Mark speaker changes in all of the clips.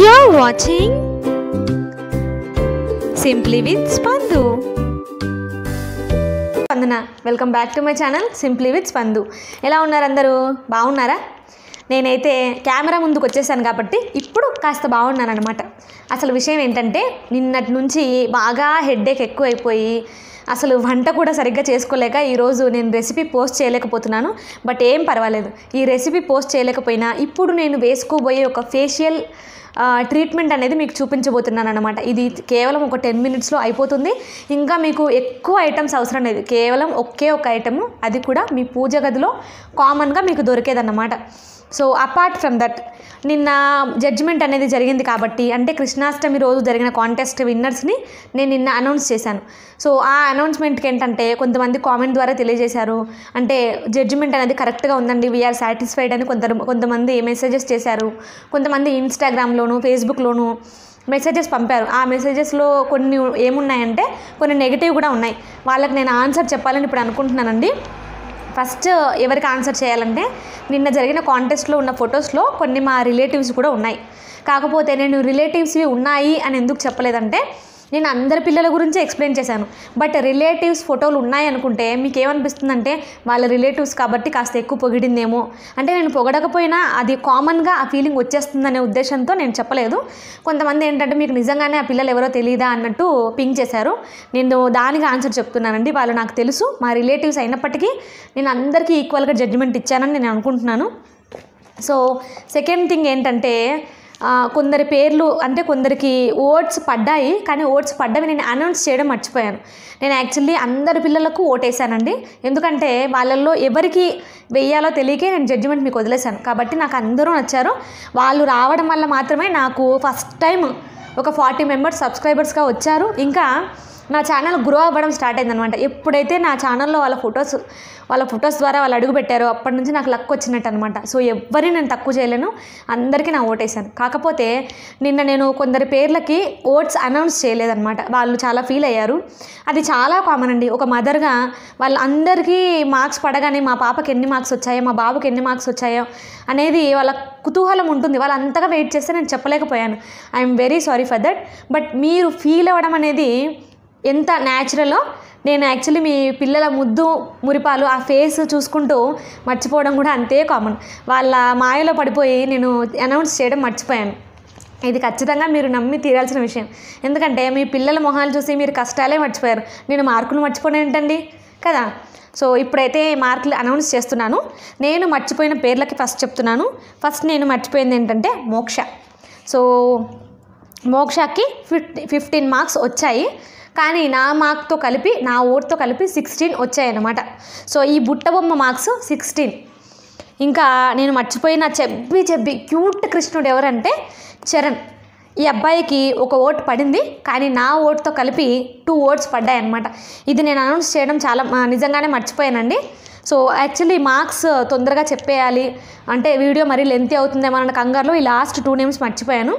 Speaker 1: you're watching simply with Spandu Spandana welcome back to my channel simply with Spandu ఎలా ఉన్నారు అందరూ బాగున్నారా నేనైతే కెమెరా ముందుకు వచ్చేసాను కాబట్టి ఇప్పుడు కాస్త బాగున్నాను అనమాట అసలు విషయం ఏంటంటే నిన్నటి నుంచి బాగా హెడ్ఏక్ ఎక్కువైపోయి అసలు వంట కూడా సరిగ్గా చేసుకోలేక ఈరోజు నేను రెసిపీ పోస్ట్ చేయలేకపోతున్నాను బట్ ఏం పర్వాలేదు ఈ రెసిపీ పోస్ట్ చేయలేకపోయినా ఇప్పుడు నేను వేసుకోబోయే ఒక ఫేషియల్ ట్రీట్మెంట్ అనేది మీకు చూపించబోతున్నాను అనమాట ఇది కేవలం ఒక టెన్ మినిట్స్లో అయిపోతుంది ఇంకా మీకు ఎక్కువ ఐటమ్స్ అవసరం లేదు కేవలం ఒకే ఒక ఐటమ్ అది కూడా మీ పూజ గదిలో కామన్గా మీకు దొరికేదన్నమాట సో అపార్ట్ ఫ్రమ్ దట్ నిన్న జడ్జిమెంట్ అనేది జరిగింది కాబట్టి అంటే కృష్ణాష్టమి రోజు జరిగిన కాంటెస్ట్ విన్నర్స్ని నేను నిన్న అనౌన్స్ చేశాను సో ఆ అనౌన్స్మెంట్కి ఏంటంటే కొంతమంది కామెంట్ ద్వారా తెలియజేశారు అంటే జడ్జిమెంట్ అనేది కరెక్ట్గా ఉందండి వీఆర్ సాటిస్ఫైడ్ అని కొంత కొంతమంది మెసేజెస్ చేశారు కొంతమంది ఇన్స్టాగ్రామ్లోను ఫేస్బుక్లోను మెసేజెస్ పంపారు ఆ మెసేజెస్లో కొన్ని ఏమున్నాయంటే కొన్ని నెగిటివ్ కూడా ఉన్నాయి వాళ్ళకి నేను ఆన్సర్ చెప్పాలని ఇప్పుడు అనుకుంటున్నానండి ఫస్ట్ ఎవరికి ఆన్సర్ చేయాలంటే నిన్న జరిగిన కాంటెస్ట్లో ఉన్న ఫొటోస్లో కొన్ని మా రిలేటివ్స్ కూడా ఉన్నాయి కాకపోతే నేను రిలేటివ్స్వి ఉన్నాయి అని ఎందుకు చెప్పలేదంటే నేను అందరి పిల్లల గురించి ఎక్స్ప్లెయిన్ చేశాను బట్ రిలేటివ్స్ ఫోటోలు ఉన్నాయనుకుంటే మీకు ఏమనిపిస్తుందంటే వాళ్ళ రిలేటివ్స్ కాబట్టి కాస్త ఎక్కువ పొగిడిందేమో అంటే నేను పొగడకపోయినా అది కామన్గా ఆ ఫీలింగ్ వచ్చేస్తుందనే ఉద్దేశంతో నేను చెప్పలేదు కొంతమంది ఏంటంటే మీకు నిజంగానే ఆ పిల్లలు ఎవరో తెలియదా అన్నట్టు పింక్ చేశారు నేను దానికి ఆన్సర్ చెప్తున్నానండి వాళ్ళు నాకు తెలుసు మా రిలేటివ్స్ అయినప్పటికీ నేను అందరికీ ఈక్వల్గా జడ్జిమెంట్ ఇచ్చానని నేను అనుకుంటున్నాను సో సెకండ్ థింగ్ ఏంటంటే కొందరి పేర్లు అంటే కొందరికి ఓట్స్ పడ్డాయి కానీ ఓట్స్ పడ్డవి నేను అనౌన్స్ చేయడం మర్చిపోయాను నేను యాక్చువల్లీ అందరి పిల్లలకు ఓటేసానండి ఎందుకంటే వాళ్ళల్లో ఎవరికి వెయ్యాలో తెలియకే నేను జడ్జిమెంట్ మీకు వదిలేశాను కాబట్టి నాకు అందరూ నచ్చారు వాళ్ళు రావడం వల్ల మాత్రమే నాకు ఫస్ట్ టైం ఒక ఫార్టీ మెంబర్స్ సబ్స్క్రైబర్స్గా వచ్చారు ఇంకా నా ఛానల్ గ్రో అవ్వడం స్టార్ట్ అయిందనమాట ఎప్పుడైతే నా ఛానల్లో వాళ్ళ ఫొటోస్ వాళ్ళ ఫొటోస్ ద్వారా వాళ్ళు అడుగు అప్పటి నుంచి నాకు లక్ వచ్చినట్టు అనమాట సో ఎవరిని నేను తక్కువ చేయలేను అందరికీ నా ఓటేశాను కాకపోతే నిన్న నేను కొందరి పేర్లకి ఓట్స్ అనౌన్స్ చేయలేదనమాట వాళ్ళు చాలా ఫీల్ అయ్యారు అది చాలా కామన్ అండి ఒక మదర్గా వాళ్ళందరికీ మార్క్స్ పడగానే మా పాపకి ఎన్ని మార్క్స్ వచ్చాయో మా బాబుకి ఎన్ని మార్క్స్ వచ్చాయో అనేది వాళ్ళ కుతూహలం ఉంటుంది వాళ్ళు అంతగా వెయిట్ చేస్తే నేను చెప్పలేకపోయాను I'm very sorry for that but మీరు ఫీల్ అవ్వడం అనేది ఎంత న్యాచురలో నేను యాక్చువల్లీ మీ పిల్లల ముద్దు మురిపాలు ఆ ఫేస్ చూసుకుంటూ మర్చిపోవడం కూడా అంతే కామన్ వాళ్ళ మాయలో పడిపోయి నేను అనౌన్స్ చేయడం మర్చిపోయాను ఇది ఖచ్చితంగా మీరు నమ్మి తీరాల్సిన విషయం ఎందుకంటే మీ పిల్లల మొహాలు చూసి మీరు కష్టాలే మర్చిపోయారు నేను మార్కులు మర్చిపోయాను ఏంటండి కదా సో ఇప్పుడైతే మార్కులు అనౌన్స్ చేస్తున్నాను నేను మర్చిపోయిన పేర్లకి ఫస్ట్ చెప్తున్నాను ఫస్ట్ నేను మర్చిపోయింది ఏంటంటే మోక్ష సో మోక్షకి ఫిఫ్టీ ఫిఫ్టీన్ మార్క్స్ వచ్చాయి కానీ నా మార్క్తో కలిపి నా ఓట్తో కలిపి సిక్స్టీన్ వచ్చాయన్నమాట సో ఈ బుట్టబొమ్మ మార్క్స్ సిక్స్టీన్ ఇంకా నేను మర్చిపోయిన చెబ్బి చెబ్బి క్యూట్ కృష్ణుడు ఎవరంటే చరణ్ ఈ అబ్బాయికి ఒక ఓటు పడింది కానీ నా ఓటుతో కలిపి టూ ఓట్స్ పడ్డాయి అనమాట ఇది నేను అనౌన్స్ చేయడం చాలా నిజంగానే మర్చిపోయానండి సో యాక్చువల్లీ మార్క్స్ uh, తొందరగా చెప్పేయాలి అంటే వీడియో మరీ లెంతీ అవుతుందేమో అన్న కంగారులో ఈ లాస్ట్ టూ నేమ్స్ మర్చిపోయాను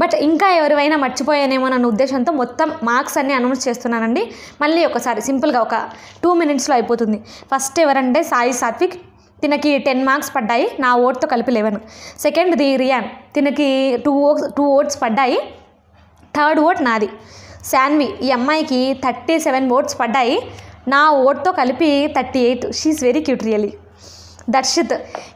Speaker 1: బట్ ఇంకా ఎవరివైనా మర్చిపోయానేమో అన్న ఉద్దేశంతో మొత్తం మార్క్స్ అన్ని అనౌన్స్ చేస్తున్నానండి మళ్ళీ ఒకసారి సింపుల్గా ఒక టూ మినిట్స్లో అయిపోతుంది ఫస్ట్ ఎవరంటే సాయి సాత్విక్ తినకి టెన్ మార్క్స్ పడ్డాయి నా ఓట్తో కలిపి లెవెన్ సెకండ్ ది రియాన్ తినకి టూ ఓట్స్ టూ ఓట్స్ పడ్డాయి థర్డ్ ఓట్ నాది శాన్వి ఈ అమ్మాయికి థర్టీ సెవెన్ ఓట్స్ పడ్డాయి నా ఓట్తో కలిపి thirty eight she's very cute really Darshit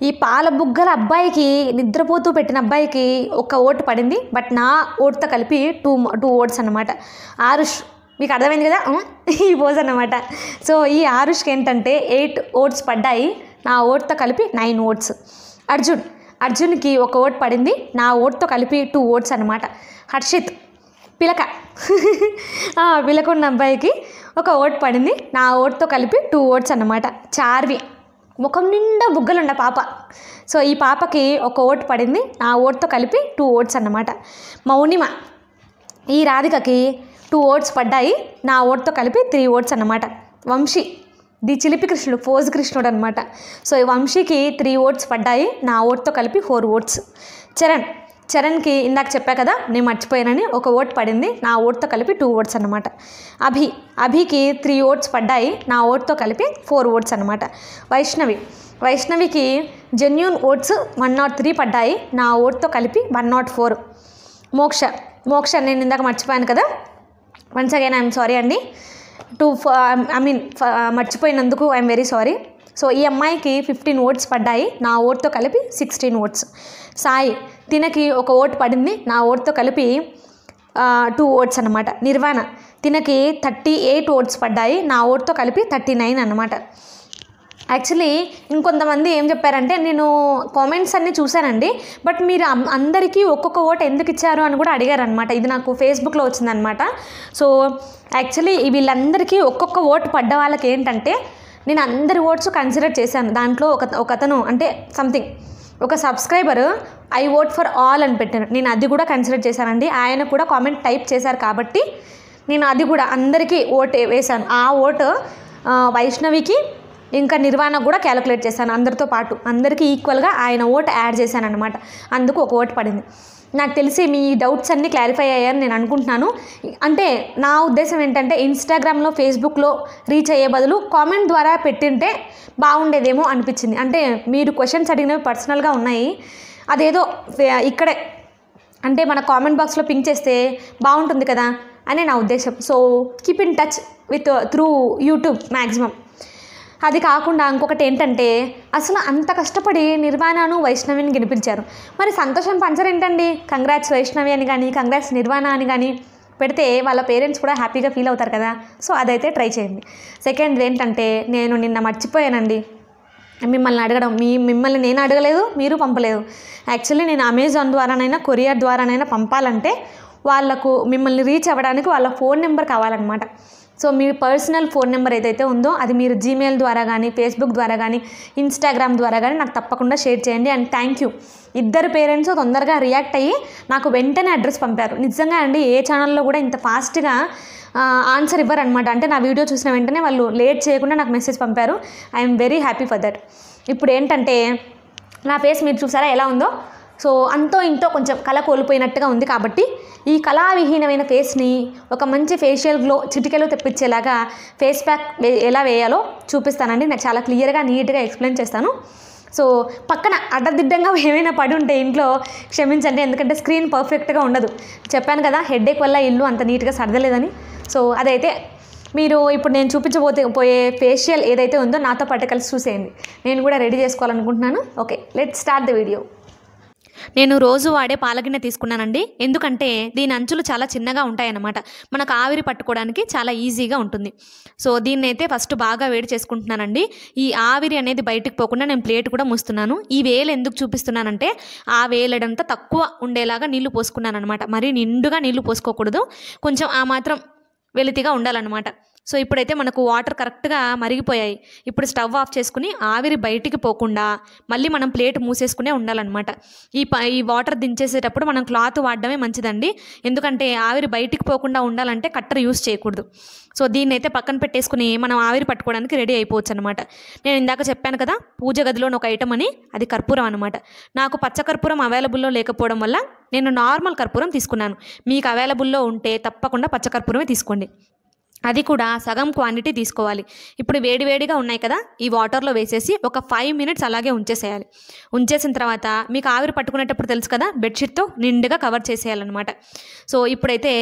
Speaker 1: ఈ పాల బుగ్గల అబ్బాయికి నిద్రపోతూ పెట్టిన అబ్బాయికి ఒక ఓటు పడింది బట్ నా ఓటుతో కలిపి టూ టూ ఓట్స్ అనమాట ఆరుష్ మీకు అర్థమైంది కదా ఈ పోజ్ అనమాట సో ఈ ఆరుష్కి ఏంటంటే ఎయిట్ ఓట్స్ పడ్డాయి నా ఓట్తో కలిపి నైన్ ఓట్స్ అర్జున్ అర్జున్కి ఒక ఓట్ పడింది నా ఓట్తో కలిపి టూ ఓట్స్ అనమాట హర్షిత్ పిలక వీళ్ళకున్న అబ్బాయికి ఒక ఓట్ పడింది నా ఓట్తో కలిపి టూ ఓట్స్ అన్నమాట చార్వి ముఖం నిండా బుగ్గలున్న పాప సో ఈ పాపకి ఒక ఓటు పడింది నా ఓట్తో కలిపి టూ ఓట్స్ అన్నమాట మౌనిమ ఈ రాధికకి టూ ఓట్స్ పడ్డాయి నా ఓట్తో కలిపి త్రీ ఓట్స్ అన్నమాట వంశీ ది చిలిపి కృష్ణుడు ఫోజ్ కృష్ణుడు అనమాట సో ఈ వంశీకి త్రీ ఓట్స్ పడ్డాయి నా ఓట్తో కలిపి ఫోర్ ఓట్స్ చరణ్ చరణ్కి ఇందాక చెప్పా కదా నేను మర్చిపోయానని ఒక ఓట్ పడింది నా ఓట్తో కలిపి టూ ఓట్స్ అనమాట అభి అభికి త్రీ ఓట్స్ పడ్డాయి నా ఓట్తో కలిపి ఫోర్ ఓట్స్ అనమాట వైష్ణవి వైష్ణవికి genuine votes one not three పడ్డాయి నా ఓట్తో కలిపి వన్ నాట్ ఫోర్ మోక్ష మోక్ష నేను ఇందాక మర్చిపోయాను కదా వన్స్ అగైన్ ఐఎమ్ సారీ అండి టూ ఐ మీన్ మర్చిపోయినందుకు ఐఎమ్ వెరీ సారీ సో ఈ అమ్మాయికి ఫిఫ్టీన్ ఓట్స్ పడ్డాయి నా ఓట్తో కలిపి సిక్స్టీన్ ఓట్స్ సాయి తినకి ఒక ఓటు పడింది నా ఓట్తో కలిపి టూ ఓట్స్ అనమాట నిర్వాణ తినకి థర్టీ ఎయిట్ ఓట్స్ పడ్డాయి నా ఓట్తో కలిపి థర్టీ నైన్ అనమాట యాక్చువల్లీ ఇంకొంతమంది ఏం చెప్పారంటే నేను కామెంట్స్ అన్నీ చూశానండి బట్ మీరు అందరికీ ఒక్కొక్క ఓటు ఎందుకు ఇచ్చారు అని కూడా అడిగారు అనమాట ఇది నాకు ఫేస్బుక్లో వచ్చిందనమాట సో యాక్చువల్లీ వీళ్ళందరికీ ఒక్కొక్క ఓటు పడ్డ వాళ్ళకి ఏంటంటే నేను అందరి ఓట్స్ కన్సిడర్ చేశాను దాంట్లో ఒక ఒక అతను అంటే సంథింగ్ ఒక subscriber I vote for all అని పెట్టాను నేను అది కూడా కన్సిడర్ చేశానండి ఆయన కూడా కామెంట్ టైప్ చేశారు కాబట్టి నేను అది కూడా అందరికీ ఓట్ వేశాను ఆ ఓటు వైష్ణవికి ఇంకా నిర్వాణ కూడా క్యాలిక్యులేట్ చేశాను అందరితో పాటు అందరికీ ఈక్వల్గా ఆయన ఓటు యాడ్ చేశాను అనమాట అందుకు ఒక ఓటు పడింది నాకు తెలిసి మీ డౌట్స్ అన్నీ క్లారిఫై అయ్యాయని నేను అనుకుంటున్నాను అంటే నా ఉద్దేశం ఏంటంటే ఇన్స్టాగ్రామ్లో ఫేస్బుక్లో రీచ్ అయ్యే బదులు కామెంట్ ద్వారా పెట్టింటే బాగుండేదేమో అనిపించింది అంటే మీరు క్వశ్చన్స్ అడిగినవి పర్సనల్గా ఉన్నాయి అదేదో ఇక్కడే అంటే మన కామెంట్ బాక్స్లో పింక్ చేస్తే బాగుంటుంది కదా అనే నా ఉద్దేశం so keep in touch with through YouTube maximum అది కాకుండా ఇంకొకటి ఏంటంటే అసలు అంత కష్టపడి నిర్వాణను వైష్ణవిని గెలిపించారు మరి సంతోషం పంచర్ ఏంటండి కంగ్రాట్స్ వైష్ణవి అని కానీ కంగ్రాట్స్ నిర్వాణ అని కానీ పెడితే వాళ్ళ పేరెంట్స్ కూడా హ్యాపీగా ఫీల్ అవుతారు కదా సో అదైతే ట్రై చేయండి సెకండ్ ఏంటంటే నేను నిన్న మర్చిపోయానండి మిమ్మల్ని అడగడం మీ మిమ్మల్ని నేను అడగలేదు మీరు పంపలేదు యాక్చువల్లీ నేను అమెజాన్ ద్వారానైనా కొరియర్ ద్వారానైనా పంపాలంటే వాళ్ళకు మిమ్మల్ని రీచ్ అవ్వడానికి వాళ్ళ ఫోన్ నెంబర్ కావాలన్నమాట సో మీ పర్సనల్ ఫోన్ నెంబర్ ఏదైతే ఉందో అది మీరు జీమెయిల్ ద్వారా కానీ ఫేస్బుక్ ద్వారా కానీ ఇన్స్టాగ్రామ్ ద్వారా కానీ నాకు తప్పకుండా షేర్ చేయండి అండ్ థ్యాంక్ యూ ఇద్దరు పేరెంట్స్ తొందరగా రియాక్ట్ అయ్యి నాకు వెంటనే అడ్రస్ పంపారు నిజంగా అండి ఏ ఛానల్లో కూడా ఇంత ఫాస్ట్గా ఆన్సర్ ఇవ్వరనమాట అంటే నా వీడియో చూసిన వెంటనే వాళ్ళు లేట్ చేయకుండా నాకు మెసేజ్ పంపారు I'm very happy for that ఇప్పుడు ఏంటంటే నా ఫేస్ మీరు చూసారా ఎలా ఉందో సో అంతో ఇంతో కొంచెం కళ కోల్పోయినట్టుగా ఉంది కాబట్టి ఈ కళావిహీనమైన ఫేస్ని ఒక మంచి ఫేషియల్ గ్లో చిటికలో తెప్పించేలాగా ఫేస్ ప్యాక్ ఎలా వేయాలో చూపిస్తానండి నాకు చాలా క్లియర్గా నీట్గా ఎక్స్ప్లెయిన్ చేస్తాను సో పక్కన అడ్డదిడ్డంగా ఏమైనా పడి ఉంటే ఇంట్లో క్షమించండి ఎందుకంటే స్క్రీన్ పర్ఫెక్ట్గా ఉండదు చెప్పాను కదా హెడ్ఏక్ వల్ల ఇల్లు అంత నీట్గా సర్దలేదని సో అదైతే మీరు ఇప్పుడు నేను చూపించబోతే పోయే ఫేషియల్ ఏదైతే ఉందో నాతో పాటు కలిసి చూసేయండి నేను కూడా రెడీ చేసుకోవాలనుకుంటున్నాను okay let start the video నేను రోజు వాడే పాలగిన్నె తీసుకున్నానండి ఎందుకంటే దీని అంచులు చాలా చిన్నగా ఉంటాయన్నమాట మనకు ఆవిరి పట్టుకోవడానికి చాలా ఈజీగా ఉంటుంది సో దీన్ని అయితే ఫస్ట్ బాగా వేడి చేసుకుంటున్నానండి ఈ ఆవిరి అనేది బయటకు పోకుండా నేను ప్లేట్ కూడా మూస్తున్నాను ఈ వేలు ఎందుకు చూపిస్తున్నానంటే ఆ వేలడంతా తక్కువ ఉండేలాగా నీళ్లు పోసుకున్నాను అనమాట మరీ నిండుగా నీళ్లు పోసుకోకూడదు కొంచెం ఆ మాత్రం వెలితిగా ఉండాలన్నమాట సో ఇప్పుడైతే మనకు వాటర్ కరెక్ట్గా మరిగిపోయాయి ఇప్పుడు స్టవ్ ఆఫ్ చేసుకుని ఆవిరి బయటికి పోకుండా మళ్ళీ మనం ప్లేట్ మూసేసుకునే ఉండాలన్నమాట ఈ ప ఈ వాటర్ దించేసేటప్పుడు మనం క్లాత్ వాడడమే మంచిదండి ఎందుకంటే ఆవిరి బయటికి పోకుండా ఉండాలంటే కట్టర్ యూస్ చేయకూడదు సో దీన్ని అయితే పక్కన పెట్టేసుకుని మనం ఆవిరి పట్టుకోవడానికి రెడీ అయిపోవచ్చు అనమాట నేను ఇందాక చెప్పాను కదా పూజ గదిలోని ఒక ఐటమ్ అని అది కర్పూరం అనమాట నాకు పచ్చ కర్పూరం అవైలబుల్లో లేకపోవడం వల్ల నేను నార్మల్ కర్పూరం తీసుకున్నాను మీకు అవైలబుల్లో ఉంటే తప్పకుండా పచ్చ కర్పూరమే తీసుకోండి అది కూడా సగం క్వాంటిటీ తీసుకోవాలి ఇప్పుడు వేడివేడిగా ఉన్నాయి కదా ఈ వాటర్లో వేసేసి ఒక ఫైవ్ మినిట్స్ అలాగే ఉంచేసేయాలి ఉంచేసిన తర్వాత మీకు ఆవిరి పట్టుకునేటప్పుడు తెలుసు కదా బెడ్షీట్తో నిండుగా కవర్ చేసేయాలన్నమాట సో ఇప్పుడైతే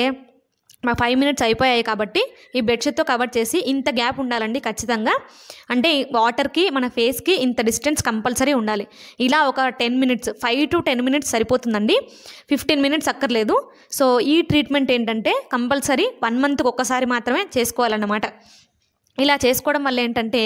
Speaker 1: మా ఫైవ్ మినిట్స్ అయిపోయాయి కాబట్టి ఈ బెడ్షీట్తో కవర్ చేసి ఇంత గ్యాప్ ఉండాలండి ఖచ్చితంగా అంటే వాటర్కి మన ఫేస్కి ఇంత డిస్టెన్స్ కంపల్సరీ ఉండాలి ఇలా ఒక ten minutes five to ten minutes సరిపోతుందండి ఫిఫ్టీన్ మినిట్స్ అక్కర్లేదు సో ఈ ట్రీట్మెంట్ ఏంటంటే కంపల్సరీ వన్ మంత్కి ఒక్కసారి మాత్రమే చేసుకోవాలన్నమాట ఇలా చేసుకోవడం వల్ల ఏంటంటే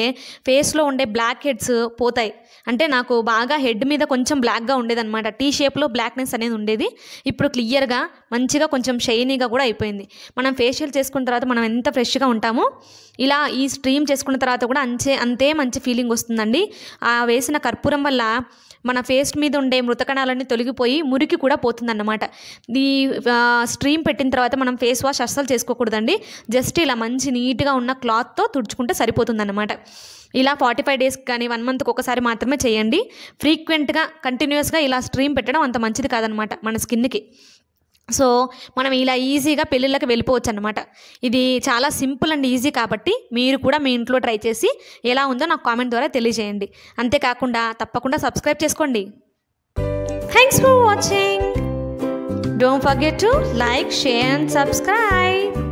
Speaker 1: ఫేస్లో ఉండే బ్లాక్ హెడ్స్ పోతాయి అంటే నాకు బాగా హెడ్ మీద కొంచెం బ్లాక్గా ఉండేదన్నమాట టీ షేప్లో బ్లాక్నెస్ అనేది ఉండేది ఇప్పుడు క్లియర్గా మంచిగా కొంచెం షైనీగా కూడా అయిపోయింది మనం ఫేషియల్ చేసుకున్న తర్వాత మనం ఎంత ఫ్రెష్గా ఉంటామో ఇలా ఈ స్ట్రీమ్ చేసుకున్న తర్వాత కూడా అంతే అంతే మంచి ఫీలింగ్ వస్తుందండి ఆ వేసిన కర్పూరం వల్ల మన ఫేస్ మీద ఉండే మృతకణాలన్నీ తొలగిపోయి మురికి కూడా పోతుందన్నమాట ఈ స్ట్రీమ్ పెట్టిన తర్వాత మనం ఫేస్ వాష్ అస్సలు చేసుకోకూడదండి జస్ట్ ఇలా మంచి నీట్గా ఉన్న క్లాత్తో తుడుచుకుంటే సరిపోతుందన్నమాట ఇలా ఫార్టీ ఫైవ్ డేస్ కానీ వన్ మంత్కి ఒకసారి మాత్రమే చేయండి ఫ్రీక్వెంట్గా కంటిన్యూస్గా ఇలా స్ట్రీమ్ పెట్టడం అంత మంచిది కాదనమాట మన స్కిన్కి సో మనం ఇలా ఈజీగా పెళ్ళిళ్ళకి వెళ్ళిపోవచ్చు అనమాట ఇది చాలా సింపుల్ అండ్ ఈజీ కాబట్టి మీరు కూడా మీ ఇంట్లో ట్రై చేసి ఎలా ఉందో నాకు కామెంట్ ద్వారా తెలియజేయండి అంతేకాకుండా తప్పకుండా సబ్స్క్రైబ్ చేసుకోండి thanks for watching don't forget to like share and subscribe